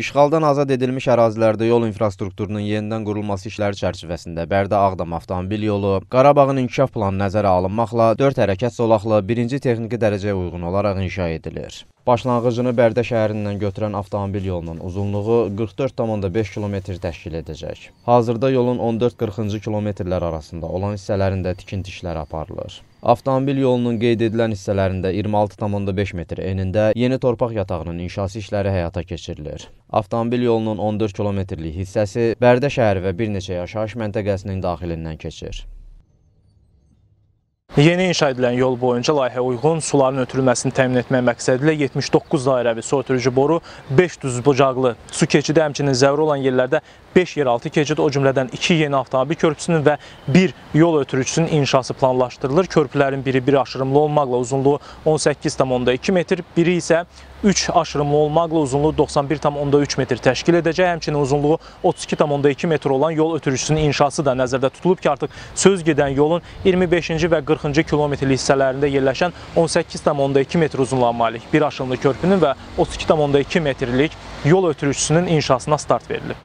İşğaldan azad edilmiş ərazilərdə yol infrastrukturunun yenidən qurulması işləri çərçivəsində Bərdə-Ağdam avtomobil yolu Qarabağın inkişaf planı nəzərə alınmaqla 4 hərəkət zolaqlı 1-ci texniki dərəcəyə uyğun olaraq inşa edilir başlanğıcını Bərdə şəhərindən götürən avtomobil yolunun uzunluğu 44,5 km təşkil edəcək. Hazırda yolun 14-40-cı kilometrlər arasında olan hissələrində tikinti işləri aparılır. Avtomobil yolunun qeyd edilən hissələrində 26,5 metr enində yeni torpaq yatağının inşası işləri həyata keçirilir. Avtomobil yolunun 14 kilometrlik hissəsi Bərdə şəhəri və bir neçə yaşayış məntəqəsinin daxilindən keçir. Yeni inşa edilən yol boyunca layihəyə uyğun suların ötürülməsini təmin etmək məqsədilə 79 dairəvi su ötürücü boru, 5 düzbucaqlı su keçidi, həmçinin zəruri olan yerlərdə 5 yeraltı keçid, o cümlədən 2 yeni avtomobil körpüsünün və 1 yol ötürücüsünün inşası planlaşdırılır. Körpülərin biri bir aşırımlı olmaqla uzunluğu 18,2 metr, biri isə 3 aşırımlı olmaqla uzunluğu 91,3 metr təşkil edəcək. Həmçinin uzunluğu 32,2 metr olan yol ötürücüsünün inşası da nəzərdə tutulub ki, artıq söz gedən yolun 25-ci və 40-cı kilometrlik hissələrində yerləşən 18,2 metr uzunluğa malik bir aşırımlı körpünün və 32,2 metrlik yol ötürücüsünün inşasına start verilib.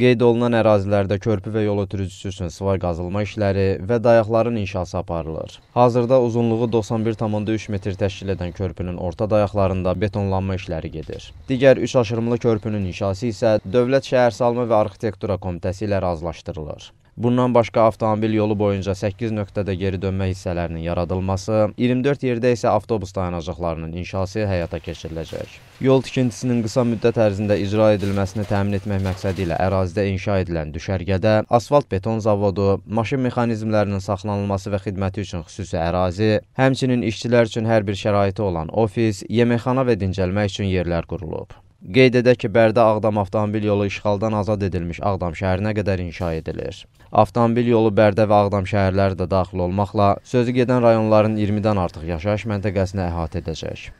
Qeyd olunan ərazilərdə körpü və yol ötürücüsü üçün sıva qazılma işləri və dayaqların inşası aparılır. Hazırda uzunluğu 91,3 metr təşkil edən körpünün orta dayaqlarında betonlanma işləri gedir. Digər 3 aşırımlı körpünün inşası isə Dövlət Şəhərsalma və Arxitektura Komitəsi ilə razılaşdırılır. Bundan başqa avtomobil yolu boyunca 8 nöqtədə geri dönmə hissələrinin yaradılması, 24 yerdə isə avtobus dayanacaqlarının inşası həyata keçiriləcək. Yol tikintisinin qısa müddət ərzində icra edilməsini təmin etmək məqsədi ilə ərazidə inşa edilən düşərgədə asfalt beton zavodu, maşın mexanizmlərinin saxlanılması və xidməti üçün xüsusi ərazi, həmçinin işçilər üçün hər bir şəraiti olan ofis, yeməkxana və dincəlmək üçün yerlər qurulub. Qeyd edək ki, Bərdə-Ağdam avtomobil yolu işğaldan azad edilmiş Ağdam şəhərinə qədər inşa edilir. Avtomobil yolu Bərdə və Ağdam şəhərləri də daxil olmaqla sözü gedən rayonların 20-dən artıq yaşayış məntəqəsini əhatə edəcək.